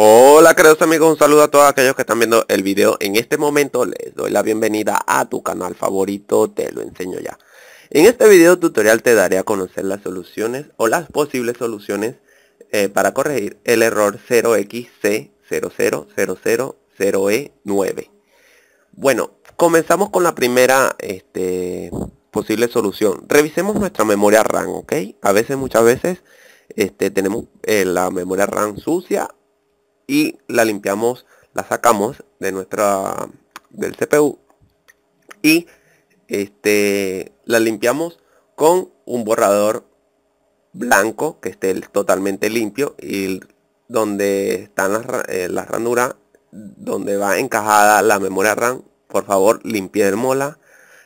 Hola queridos amigos, un saludo a todos aquellos que están viendo el video. En este momento les doy la bienvenida a tu canal favorito, te lo enseño ya. En este video tutorial te daré a conocer las soluciones o las posibles soluciones eh, para corregir el error 0xC00000E9. E bueno, comenzamos con la primera este, posible solución. Revisemos nuestra memoria RAM, ¿ok? A veces, muchas veces... Este, tenemos eh, la memoria RAM sucia y la limpiamos, la sacamos de nuestra del CPU y este la limpiamos con un borrador blanco que esté totalmente limpio y donde están las, eh, ranuras donde va encajada la memoria RAM, por favor mola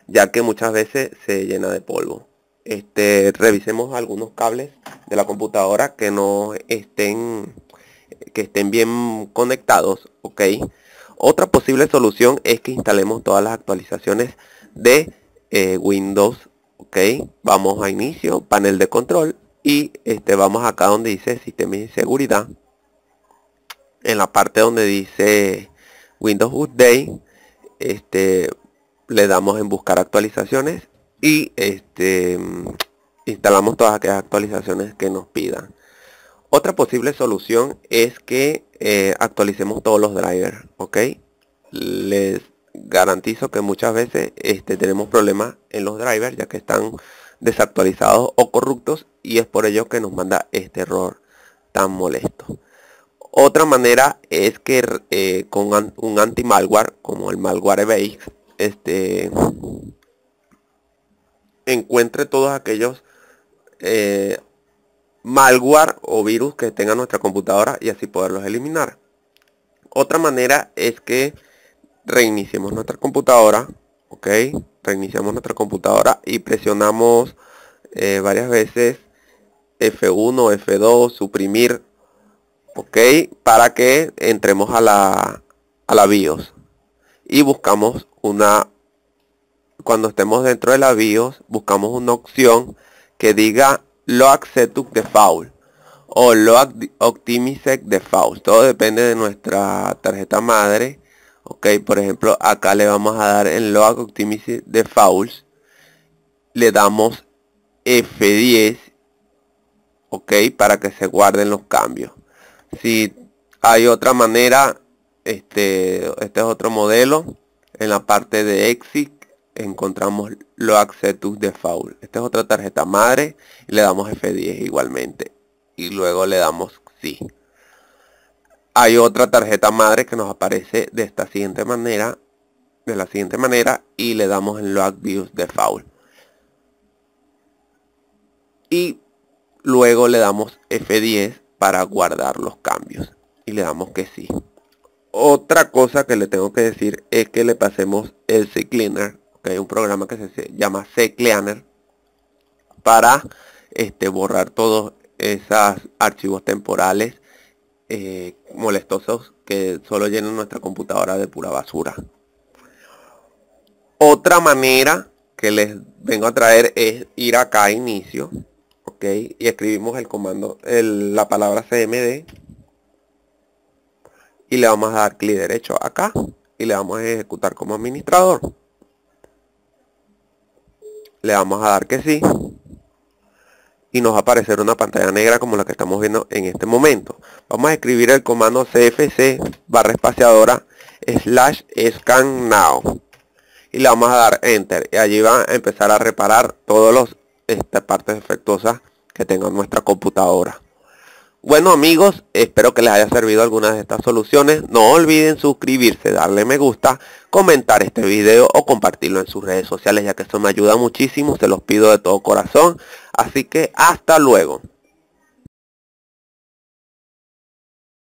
ya que muchas veces se llena de polvo. Este, revisemos algunos cables de la computadora que no estén que estén bien conectados, ¿ok? Otra posible solución es que instalemos todas las actualizaciones de eh, Windows, ¿ok? Vamos a inicio, panel de control y este, vamos acá donde dice sistema de seguridad. En la parte donde dice Windows Update, este, le damos en buscar actualizaciones y este, mm, instalamos todas aquellas actualizaciones que nos pidan. Otra posible solución es que eh, actualicemos todos los drivers, ¿ok? Les garantizo que muchas veces este, tenemos problemas en los drivers ya que están desactualizados o corruptos y es por ello que nos manda este error tan molesto. Otra manera es que eh, con un anti-malware como el malware base, este, encuentre todos aquellos eh, malware o virus que tenga nuestra computadora y así poderlos eliminar. Otra manera es que reiniciemos nuestra computadora, ok, reiniciamos nuestra computadora y presionamos eh, varias veces F1, F2, suprimir, ok, para que entremos a la, a la BIOS y buscamos una, cuando estemos dentro de la BIOS, buscamos una opción que diga loac de default o loac de default. Todo depende de nuestra tarjeta madre. Ok, por ejemplo, acá le vamos a dar en loac de default. Le damos F10. Ok, para que se guarden los cambios. Si hay otra manera, este, este es otro modelo en la parte de exit encontramos lo accetus de foul. Esta es otra tarjeta madre le damos F10 igualmente. Y luego le damos sí. Hay otra tarjeta madre que nos aparece de esta siguiente manera. De la siguiente manera y le damos en lo views de foul. Y luego le damos F10 para guardar los cambios. Y le damos que sí. Otra cosa que le tengo que decir es que le pasemos el C-Cleaner que hay un programa que se llama CCleaner para este, borrar todos esos archivos temporales eh, molestosos que solo llenan nuestra computadora de pura basura. Otra manera que les vengo a traer es ir acá a inicio, ok, y escribimos el comando, la palabra cmd y le vamos a dar clic derecho acá y le vamos a ejecutar como administrador le vamos a dar que sí y nos va a aparecer una pantalla negra como la que estamos viendo en este momento. Vamos a escribir el comando cfc barra espaciadora slash scan now y le vamos a dar enter y allí va a empezar a reparar todas las este, partes defectuosas que tenga nuestra computadora. Bueno amigos, espero que les haya servido alguna de estas soluciones. No olviden suscribirse, darle me gusta, comentar este video o compartirlo en sus redes sociales ya que eso me ayuda muchísimo, se los pido de todo corazón. Así que hasta luego.